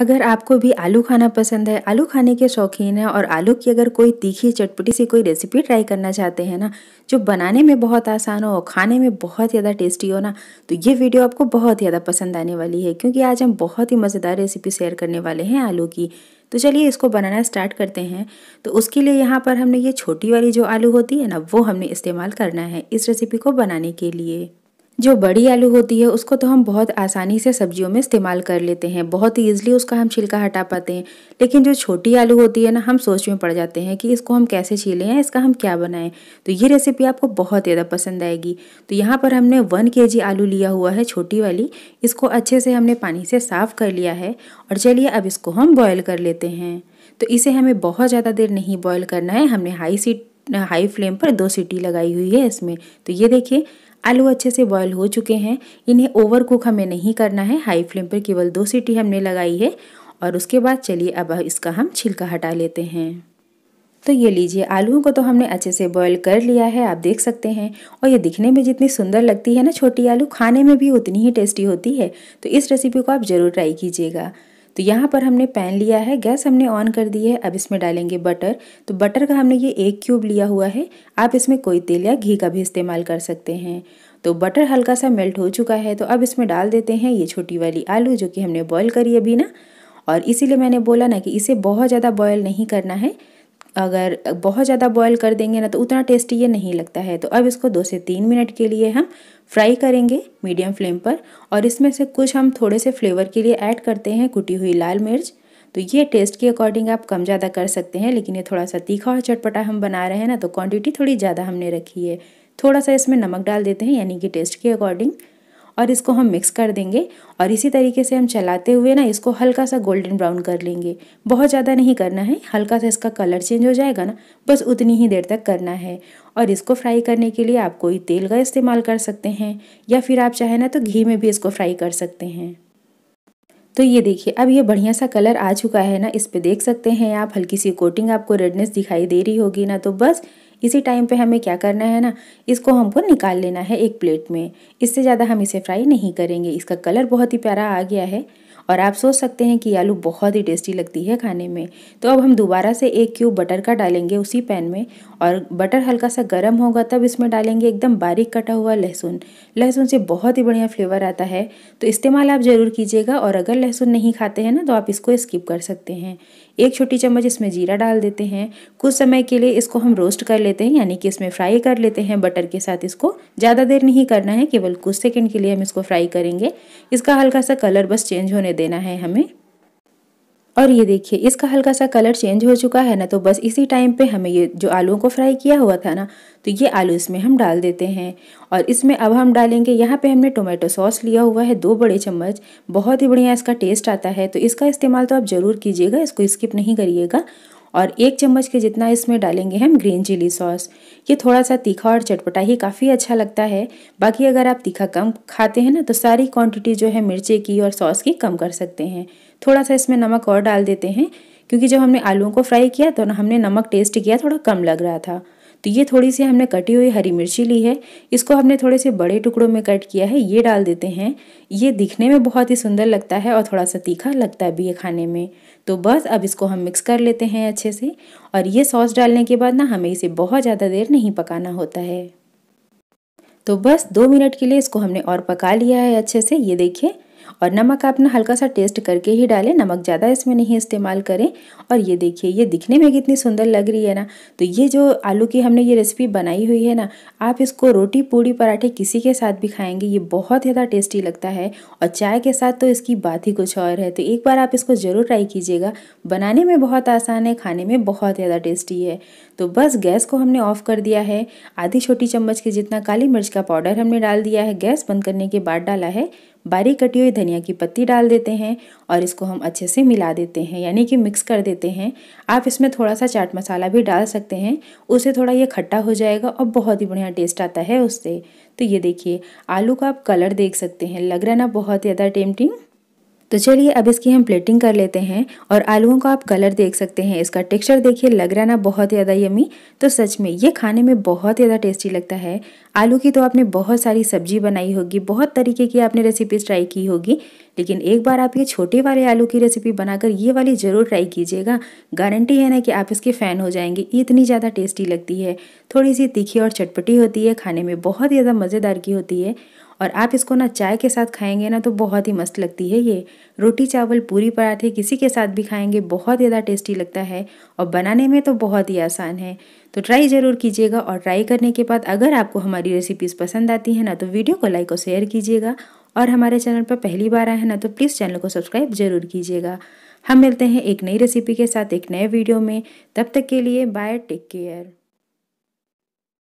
अगर आपको भी आलू खाना पसंद है आलू खाने के शौकीन है और आलू की अगर कोई तीखी चटपटी सी कोई रेसिपी ट्राई करना चाहते हैं ना जो बनाने में बहुत आसान हो और खाने में बहुत ज़्यादा टेस्टी हो ना तो ये वीडियो आपको बहुत ज़्यादा पसंद आने वाली है क्योंकि आज हम बहुत ही मज़ेदार रेसिपी शेयर करने वाले हैं आलू की तो चलिए इसको बनाना स्टार्ट करते हैं तो उसके लिए यहाँ पर हमने ये छोटी वाली जो आलू होती है ना वो हमने इस्तेमाल करना है इस रेसिपी को बनाने के लिए जो बड़ी आलू होती है उसको तो हम बहुत आसानी से सब्जियों में इस्तेमाल कर लेते हैं बहुत ही ईजिली उसका हम छिलका हटा पाते हैं लेकिन जो छोटी आलू होती है ना हम सोच में पड़ जाते हैं कि इसको हम कैसे छीलें या इसका हम क्या बनाएं तो ये रेसिपी आपको बहुत ज़्यादा पसंद आएगी तो यहाँ पर हमने वन के आलू लिया हुआ है छोटी वाली इसको अच्छे से हमने पानी से साफ़ कर लिया है और चलिए अब इसको हम बॉयल कर लेते हैं तो इसे हमें बहुत ज़्यादा देर नहीं बॉयल करना है हमने हाई सीट हाई फ्लेम पर दो सीटी लगाई हुई है इसमें तो ये देखिए आलू अच्छे से बॉयल हो चुके हैं इन्हें ओवर कुक हमें नहीं करना है हाई फ्लेम पर केवल दो सीटी हमने लगाई है और उसके बाद चलिए अब इसका हम छिलका हटा लेते हैं तो ये लीजिए आलूओं को तो हमने अच्छे से बॉईल कर लिया है आप देख सकते हैं और ये दिखने में जितनी सुंदर लगती है ना छोटी आलू खाने में भी उतनी ही टेस्टी होती है तो इस रेसिपी को आप ज़रूर ट्राई कीजिएगा तो यहाँ पर हमने पैन लिया है गैस हमने ऑन कर दी है अब इसमें डालेंगे बटर तो बटर का हमने ये एक क्यूब लिया हुआ है आप इसमें कोई तेल या घी का भी इस्तेमाल कर सकते हैं तो बटर हल्का सा मेल्ट हो चुका है तो अब इसमें डाल देते हैं ये छोटी वाली आलू जो कि हमने बॉयल करी अभी ना और इसीलिए मैंने बोला ना कि इसे बहुत ज़्यादा बॉयल नहीं करना है अगर बहुत ज़्यादा बॉयल कर देंगे ना तो उतना टेस्टी ये नहीं लगता है तो अब इसको दो से तीन मिनट के लिए हम फ्राई करेंगे मीडियम फ्लेम पर और इसमें से कुछ हम थोड़े से फ्लेवर के लिए ऐड करते हैं कुटी हुई लाल मिर्च तो ये टेस्ट के अकॉर्डिंग आप कम ज़्यादा कर सकते हैं लेकिन ये थोड़ा सा तीखा और चटपटा हम बना रहे हैं ना तो क्वान्टिटी थोड़ी ज़्यादा हमने रखी है थोड़ा सा इसमें नमक डाल देते हैं यानी कि टेस्ट के अकॉर्डिंग और इसको हम मिक्स कर देंगे और इसी तरीके से हम चलाते हुए ना इसको हल्का सा गोल्डन ब्राउन कर लेंगे बहुत ज़्यादा नहीं करना है हल्का सा इसका कलर चेंज हो जाएगा ना बस उतनी ही देर तक करना है और इसको फ्राई करने के लिए आप कोई तेल का इस्तेमाल कर सकते हैं या फिर आप चाहें ना तो घी में भी इसको फ्राई कर सकते हैं तो ये देखिए अब ये बढ़िया सा कलर आ चुका है ना इस पे देख सकते हैं आप हल्की सी कोटिंग आपको रेडनेस दिखाई दे रही होगी ना तो बस इसी टाइम पे हमें क्या करना है ना इसको हमको निकाल लेना है एक प्लेट में इससे ज़्यादा हम इसे फ्राई नहीं करेंगे इसका कलर बहुत ही प्यारा आ गया है और आप सोच सकते हैं कि आलू बहुत ही टेस्टी लगती है खाने में तो अब हम दोबारा से एक क्यूब बटर का डालेंगे उसी पैन में और बटर हल्का सा गर्म होगा तब इसमें डालेंगे एकदम बारीक कटा हुआ लहसुन लहसुन से बहुत ही बढ़िया फ्लेवर आता है तो इस्तेमाल आप ज़रूर कीजिएगा और अगर लहसुन नहीं खाते हैं ना तो आप इसको स्किप कर सकते हैं एक छोटी चम्मच इसमें जीरा डाल देते हैं कुछ समय के लिए इसको हम रोस्ट कर लेते हैं यानी कि इसमें फ्राई कर लेते हैं बटर के साथ इसको ज़्यादा देर नहीं करना है केवल कुछ सेकेंड के लिए हम इसको फ्राई करेंगे इसका हल्का सा कलर बस चेंज होने देना है हमें और ये देखिए इसका हल्का सा कलर चेंज हो चुका है ना तो बस इसी टाइम पे हमें ये जो आलूओं को फ्राई किया हुआ था ना तो ये आलू इसमें हम डाल देते हैं और इसमें अब हम डालेंगे यहाँ पे हमने टोमेटो सॉस लिया हुआ है दो बड़े चम्मच बहुत ही बढ़िया इसका टेस्ट आता है तो इसका इस्तेमाल तो आप ज़रूर कीजिएगा इसको स्किप नहीं करिएगा और एक चम्मच के जितना इसमें डालेंगे हम ग्रीन चिली सॉस ये थोड़ा सा तीखा और चटपटा ही काफ़ी अच्छा लगता है बाकी अगर आप तीखा कम खाते हैं ना तो सारी क्वांटिटी जो है मिर्चे की और सॉस की कम कर सकते हैं थोड़ा सा इसमें नमक और डाल देते हैं क्योंकि जब हमने आलूओं को फ्राई किया तो हमने नमक टेस्ट किया थोड़ा कम लग रहा था तो ये थोड़ी सी हमने कटी हुई हरी मिर्ची ली है इसको हमने थोड़े से बड़े टुकड़ों में कट किया है ये डाल देते हैं ये दिखने में बहुत ही सुंदर लगता है और थोड़ा सा तीखा लगता भी है खाने में तो बस अब इसको हम मिक्स कर लेते हैं अच्छे से और ये सॉस डालने के बाद ना हमें इसे बहुत ज़्यादा देर नहीं पकाना होता है तो बस दो मिनट के लिए इसको हमने और पका लिया है अच्छे से ये देखिए और नमक आप ना हल्का सा टेस्ट करके ही डालें नमक ज़्यादा इसमें नहीं इस्तेमाल करें और ये देखिए ये दिखने में कितनी सुंदर लग रही है ना तो ये जो आलू की हमने ये रेसिपी बनाई हुई है ना आप इसको रोटी पूड़ी पराठे किसी के साथ भी खाएंगे ये बहुत ज़्यादा टेस्टी लगता है और चाय के साथ तो इसकी बात ही कुछ और है तो एक बार आप इसको ज़रूर ट्राई कीजिएगा बनाने में बहुत आसान है खाने में बहुत ज़्यादा टेस्टी है तो बस गैस को हमने ऑफ़ कर दिया है आधी छोटी चम्मच के जितना काली मिर्च का पाउडर हमने डाल दिया है गैस बंद करने के बाद डाला है बारीक कटी हुई धनिया की पत्ती डाल देते हैं और इसको हम अच्छे से मिला देते हैं यानी कि मिक्स कर देते हैं आप इसमें थोड़ा सा चाट मसाला भी डाल सकते हैं उससे थोड़ा ये खट्टा हो जाएगा और बहुत ही बढ़िया टेस्ट आता है उससे तो ये देखिए आलू का आप कलर देख सकते हैं लग रहा ना बहुत ज़्यादा टेम्पटिंग तो चलिए अब इसकी हम प्लेटिंग कर लेते हैं और आलूओं का आप कलर देख सकते हैं इसका टेक्सचर देखिए लग रहा ना बहुत ज़्यादा यमी तो सच में ये खाने में बहुत ज़्यादा टेस्टी लगता है आलू की तो आपने बहुत सारी सब्जी बनाई होगी बहुत तरीके की आपने रेसिपीज ट्राई की होगी लेकिन एक बार आप ये छोटे वाले आलू की रेसिपी बनाकर ये वाली ज़रूर ट्राई कीजिएगा गारंटी है ना कि आप इसके फ़ैन हो जाएंगे इतनी ज़्यादा टेस्टी लगती है थोड़ी सी तीखी और चटपटी होती है खाने में बहुत ज़्यादा मज़ेदार की होती है और आप इसको ना चाय के साथ खाएंगे ना तो बहुत ही मस्त लगती है ये रोटी चावल पूरी पराठे किसी के साथ भी खाएंगे बहुत ज़्यादा टेस्टी लगता है और बनाने में तो बहुत ही आसान है तो ट्राई ज़रूर कीजिएगा और ट्राई करने के बाद अगर आपको हमारी रेसिपीज़ पसंद आती हैं ना तो वीडियो को लाइक और शेयर कीजिएगा और हमारे चैनल पर पहली बार आए हैं ना तो प्लीज़ चैनल को सब्सक्राइब जरूर कीजिएगा हम मिलते हैं एक नई रेसिपी के साथ एक नए वीडियो में तब तक के लिए बाय टेक केयर